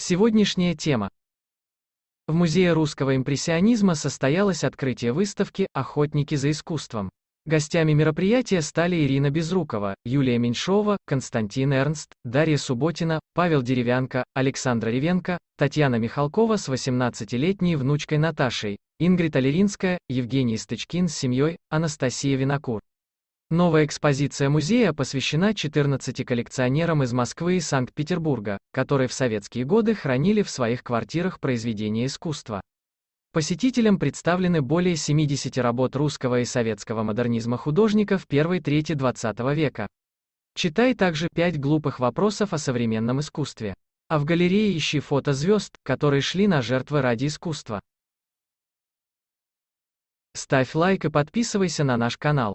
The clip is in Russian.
Сегодняшняя тема. В Музее русского импрессионизма состоялось открытие выставки «Охотники за искусством». Гостями мероприятия стали Ирина Безрукова, Юлия Меньшова, Константин Эрнст, Дарья Субботина, Павел Деревянко, Александра Ревенко, Татьяна Михалкова с 18-летней внучкой Наташей, Ингрид Алеринская, Евгений Стычкин с семьей, Анастасия Винокур. Новая экспозиция музея посвящена 14 коллекционерам из Москвы и Санкт-Петербурга, которые в советские годы хранили в своих квартирах произведения искусства. Посетителям представлены более 70 работ русского и советского модернизма художников первой трети XX века. Читай также 5 глупых вопросов о современном искусстве. А в галерее ищи фото звезд, которые шли на жертвы ради искусства. Ставь лайк и подписывайся на наш канал.